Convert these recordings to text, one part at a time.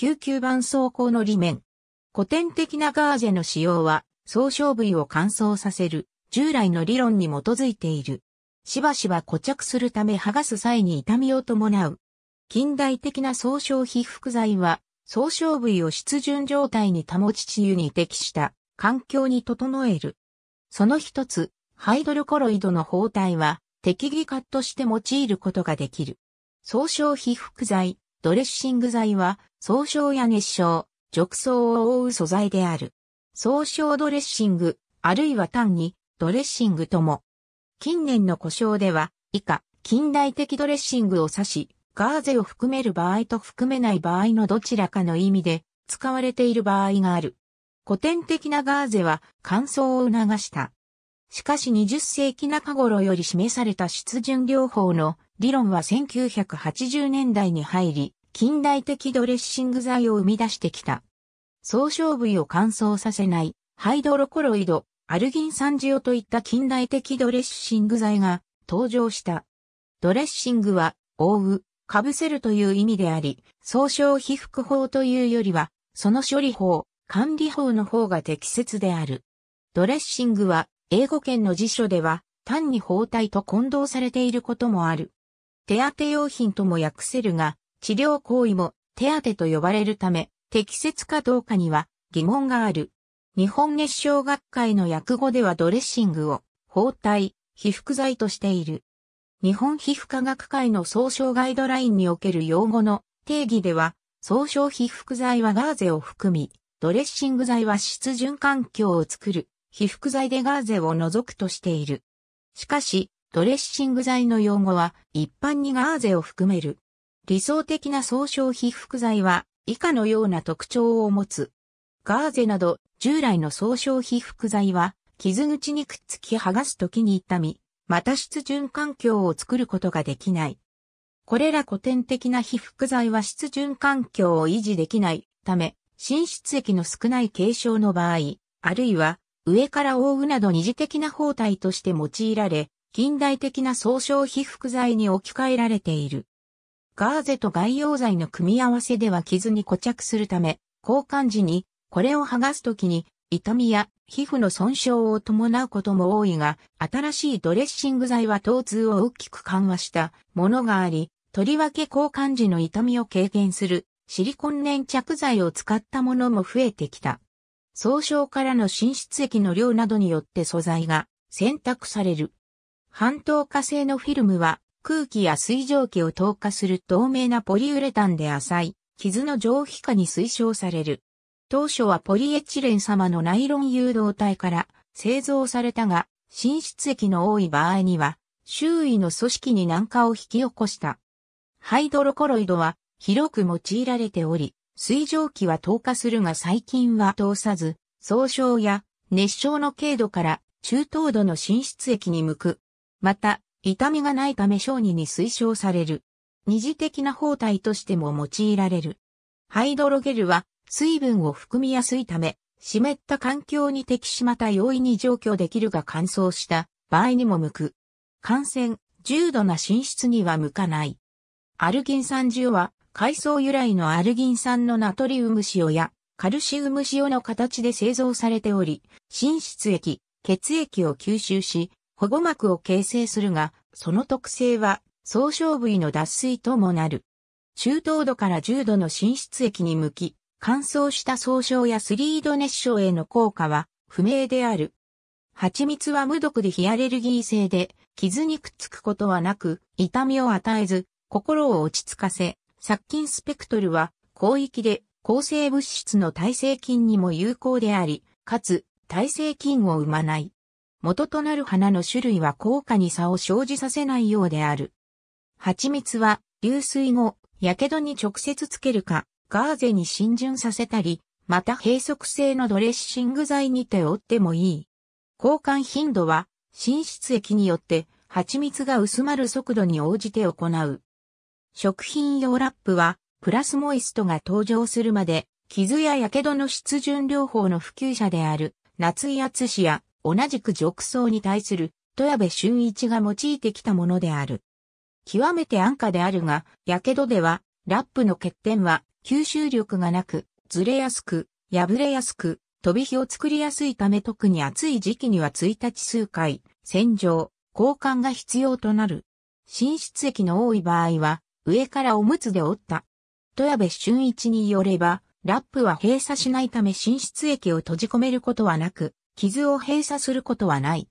救急番走行の裏面。古典的なガーゼの使用は、総称部位を乾燥させる、従来の理論に基づいている。しばしば固着するため剥がす際に痛みを伴う。近代的な総称被覆剤は、総称部位を湿潤状態に保ち治癒に適した環境に整える。その一つ、ハイドロコロイドの包帯は、適宜カットして用いることができる。総称被覆剤、ドレッシング剤は、総称や熱傷、褥瘡を覆う素材である。総称ドレッシング、あるいは単にドレッシングとも。近年の故障では、以下、近代的ドレッシングを指し、ガーゼを含める場合と含めない場合のどちらかの意味で使われている場合がある。古典的なガーゼは乾燥を促した。しかし20世紀中頃より示された湿潤療法の理論は1980年代に入り、近代的ドレッシング剤を生み出してきた。総称部位を乾燥させない、ハイドロコロイド、アルギン酸ジオといった近代的ドレッシング剤が登場した。ドレッシングは、覆う、被せるという意味であり、総称被覆法というよりは、その処理法、管理法の方が適切である。ドレッシングは、英語圏の辞書では、単に包帯と混同されていることもある。手当用品とも訳せるが、治療行為も手当と呼ばれるため、適切かどうかには疑問がある。日本熱傷学会の訳語ではドレッシングを包帯、被覆剤としている。日本皮膚科学会の総称ガイドラインにおける用語の定義では、総称被覆剤はガーゼを含み、ドレッシング剤は湿潤環境を作る、被覆剤でガーゼを除くとしている。しかし、ドレッシング剤の用語は一般にガーゼを含める理想的な総称被覆剤は以下のような特徴を持つ。ガーゼなど従来の総称被覆剤は傷口にくっつき剥がすときに痛み、また湿潤環境を作ることができない。これら古典的な被覆剤は湿潤環境を維持できないため、浸出液の少ない軽症の場合、あるいは上から覆うなど二次的な包帯として用いられ、近代的な総称被覆剤に置き換えられている。ガーゼと外用剤の組み合わせでは傷に固着するため、交換時にこれを剥がすときに痛みや皮膚の損傷を伴うことも多いが、新しいドレッシング剤は疼痛を大きく緩和したものがあり、とりわけ交換時の痛みを軽減するシリコン粘着剤を使ったものも増えてきた。総傷からの浸出液の量などによって素材が選択される。半透過性のフィルムは空気や水蒸気を透過する透明なポリウレタンで浅い、傷の上皮化に推奨される。当初はポリエチレン様のナイロン誘導体から製造されたが、浸出液の多い場合には、周囲の組織に軟化を引き起こした。ハイドロコロイドは広く用いられており、水蒸気は透過するが最近は通さず、総称や熱症の軽度から中等度の浸出液に向く。また、痛みがないため小児に推奨される。二次的な包帯としても用いられる。ハイドロゲルは水分を含みやすいため、湿った環境に適しまた容易に除去できるが乾燥した場合にも向く。感染、重度な寝室には向かない。アルギン酸塩は海藻由来のアルギン酸のナトリウム塩やカルシウム塩の形で製造されており、寝室液、血液を吸収し、保護膜を形成するが、その特性は、総称部位の脱水ともなる。中等度から重度の浸出液に向き、乾燥した総生やスリード熱症への効果は不明である。蜂蜜は無毒で非アレルギー性で、傷にくっつくことはなく、痛みを与えず、心を落ち着かせ、殺菌スペクトルは、広域で抗生物質の耐性菌にも有効であり、かつ、耐性菌を生まない。元となる花の種類は効果に差を生じさせないようである。蜂蜜は、流水後、火傷に直接つけるか、ガーゼに浸潤させたり、また閉塞性のドレッシング剤にて折ってもいい。交換頻度は、浸出液によって、蜂蜜が薄まる速度に応じて行う。食品用ラップは、プラスモイストが登場するまで、傷や火傷の湿潤療法の普及者である、夏井厚や同じく褥瘡に対する戸谷部俊一が用いてきたものである。極めて安価であるが、火傷では、ラップの欠点は吸収力がなく、ずれやすく、破れやすく、飛び火を作りやすいため特に暑い時期には1日数回、洗浄、交換が必要となる。浸出液の多い場合は、上からおむつで折った。戸谷部俊一によれば、ラップは閉鎖しないため浸出液を閉じ込めることはなく、傷を閉鎖することはない。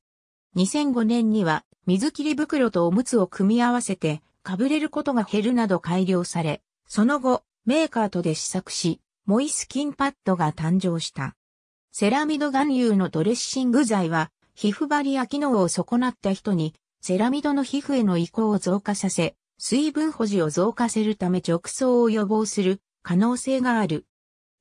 2005年には水切り袋とおむつを組み合わせて、かぶれることが減るなど改良され、その後、メーカーとで試作し、モイスキンパッドが誕生した。セラミド含有のドレッシング剤は、皮膚バリア機能を損なった人に、セラミドの皮膚への移行を増加させ、水分保持を増加するため直送を予防する可能性がある。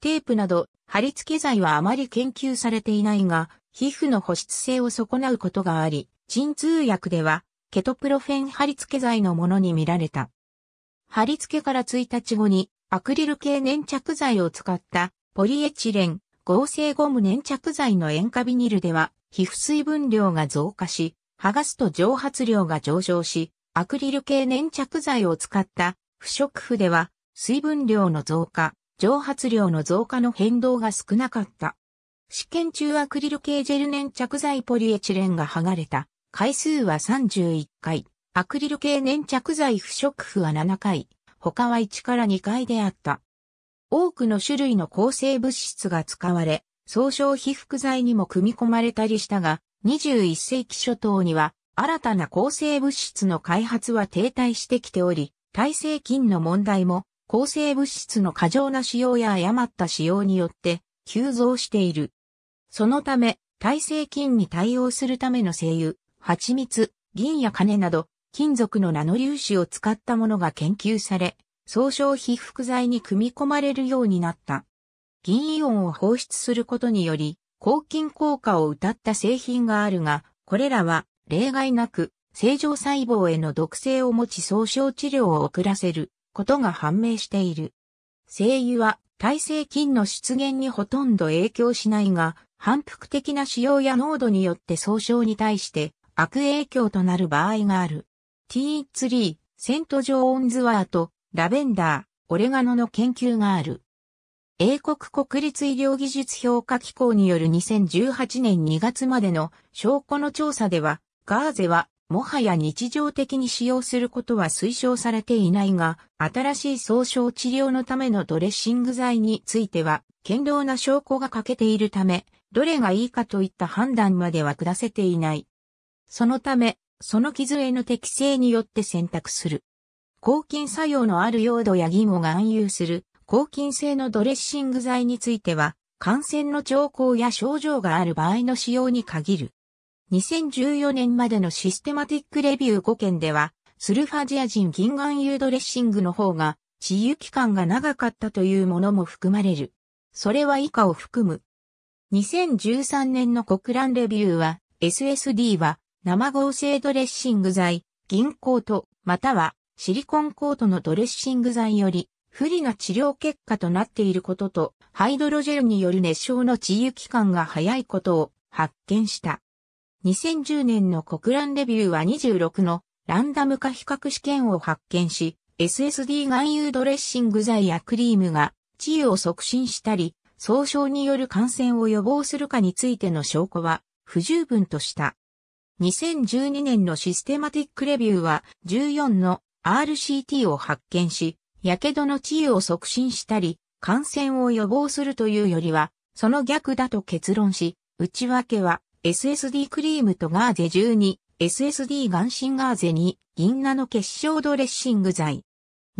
テープなど貼り付け剤はあまり研究されていないが、皮膚の保湿性を損なうことがあり、鎮痛薬では、ケトプロフェン貼り付け剤のものに見られた。貼り付けから1日後に、アクリル系粘着剤を使ったポリエチレン合成ゴム粘着剤の塩化ビニルでは皮膚水分量が増加し、剥がすと蒸発量が上昇し、アクリル系粘着剤を使った不織布では水分量の増加、蒸発量の増加の変動が少なかった。試験中アクリル系ジェル粘着剤ポリエチレンが剥がれた回数は31回、アクリル系粘着剤不織布は7回、他は1から2回であった。多くの種類の抗生物質が使われ、総称被覆剤にも組み込まれたりしたが、21世紀初頭には新たな抗生物質の開発は停滞してきており、耐性菌の問題も抗生物質の過剰な使用や誤った使用によって急増している。そのため、耐性菌に対応するための精油、蜂蜜、銀や金など、金属のナノ粒子を使ったものが研究され、総称被覆剤に組み込まれるようになった。銀イオンを放出することにより、抗菌効果を謳った製品があるが、これらは例外なく正常細胞への毒性を持ち総称治療を遅らせる。ことが判明している。精油は耐性菌の出現にほとんど影響しないが、反復的な使用や濃度によって総称に対して悪影響となる場合がある。T3、セント・ジョーンズワート、ラベンダー、オレガノの研究がある。英国国立医療技術評価機構による2018年2月までの証拠の調査では、ガーゼはもはや日常的に使用することは推奨されていないが、新しい総症治療のためのドレッシング剤については、堅牢な証拠が欠けているため、どれがいいかといった判断までは下せていない。そのため、その傷への適性によって選択する。抗菌作用のある用土や義務を含有する抗菌性のドレッシング剤については、感染の兆候や症状がある場合の使用に限る。2014年までのシステマティックレビュー5件では、スルファジア人銀眼油ドレッシングの方が、治癒期間が長かったというものも含まれる。それは以下を含む。2013年の国乱レビューは、SSD は生合成ドレッシング剤、銀行と、またはシリコンコートのドレッシング剤より不利な治療結果となっていることと、ハイドロジェルによる熱傷の治癒期間が早いことを発見した。2010年の国ランレビューは26のランダム化比較試験を発見し、SSD 含有ドレッシング剤やクリームが治癒を促進したり、総症による感染を予防するかについての証拠は不十分とした。2012年のシステマティックレビューは14の RCT を発見し、火傷の治癒を促進したり、感染を予防するというよりは、その逆だと結論し、内訳は SSD クリームとガーゼ12、SSD 眼ンガーゼ2、銀ナの結晶ドレッシング剤。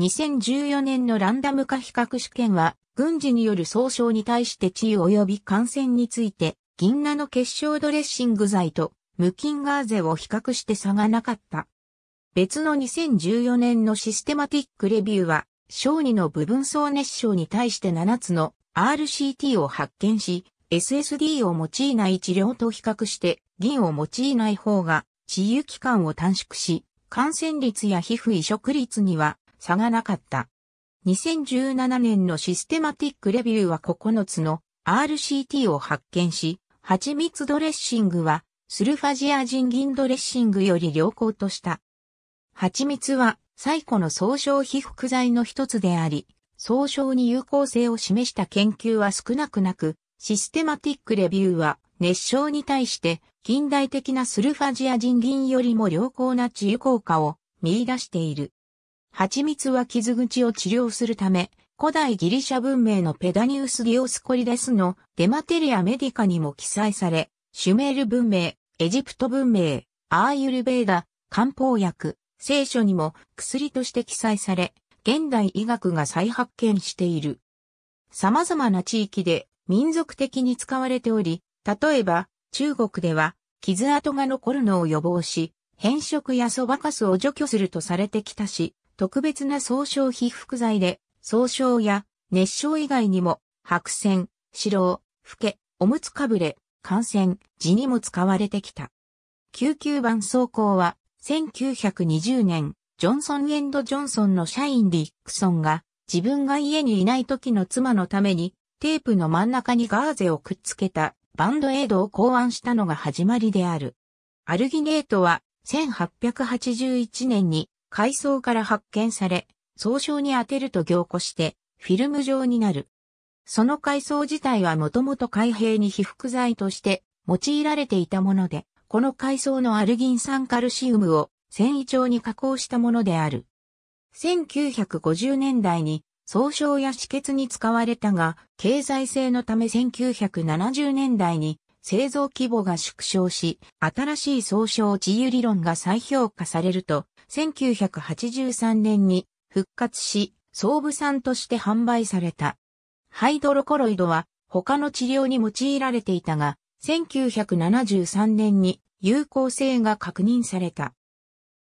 2014年のランダム化比較試験は、軍事による総称に対して治癒及び感染について、銀ナの結晶ドレッシング剤と無菌ガーゼを比較して差がなかった。別の2014年のシステマティックレビューは、小児の部分層熱症に対して7つの RCT を発見し、SSD を用いない治療と比較して銀を用いない方が治癒期間を短縮し、感染率や皮膚移植率には差がなかった。2017年のシステマティックレビューは9つの RCT を発見し、蜂蜜ドレッシングはスルファジアジン銀ドレッシングより良好とした。蜂蜜は最古の総称皮膚剤の一つであり、総称に有効性を示した研究は少なくなく、システマティックレビューは、熱傷に対して近代的なスルファジア人銀よりも良好な治癒効果を見出している。蜂蜜は傷口を治療するため、古代ギリシャ文明のペダニウス・ディオスコリデスのデマテリア・メディカにも記載され、シュメール文明、エジプト文明、アーユルベーダ、漢方薬、聖書にも薬として記載され、現代医学が再発見している。様々な地域で民族的に使われており、例えば、中国では、傷跡が残るのを予防し、変色やそばかすを除去するとされてきたし、特別な総称被覆剤で、総称や熱症以外にも、白線、白老、老け、おむつかぶれ、感染、痔にも使われてきた。救急番走行は、1920年、ジョンソン・エンド・ジョンソンの社員リックソンが、自分が家にいない時の妻のために、テープの真ん中にガーゼをくっつけたバンドエイドを考案したのが始まりである。アルギネートは1881年に海藻から発見され、総称に当てると凝固してフィルム状になる。その海藻自体はもともと海兵に被覆剤として用いられていたもので、この海藻のアルギン酸カルシウムを繊維状に加工したものである。1950年代に総称や止血に使われたが、経済性のため1970年代に製造規模が縮小し、新しい総称自由理論が再評価されると、1983年に復活し、総武産として販売された。ハイドロコロイドは他の治療に用いられていたが、1973年に有効性が確認された。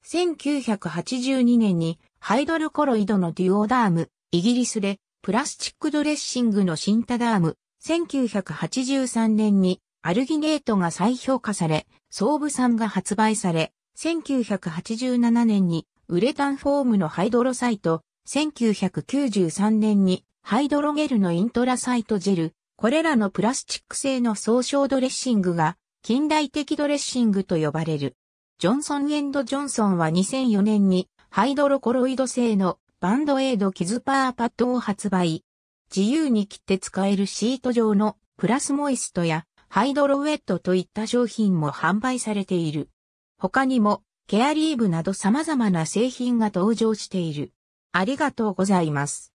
1982年にハイドロコロイドのデュオダーム、イギリスでプラスチックドレッシングのシンタダーム、1983年にアルギネートが再評価され、総武酸が発売され、1987年にウレタンフォームのハイドロサイト、1993年にハイドロゲルのイントラサイトジェル、これらのプラスチック製の総称ドレッシングが近代的ドレッシングと呼ばれる。ジョンソンジョンソンは2004年にハイドロコロイド製のバンドエイドキズパーパッドを発売。自由に切って使えるシート状のプラスモイストやハイドロウェットといった商品も販売されている。他にもケアリーブなど様々な製品が登場している。ありがとうございます。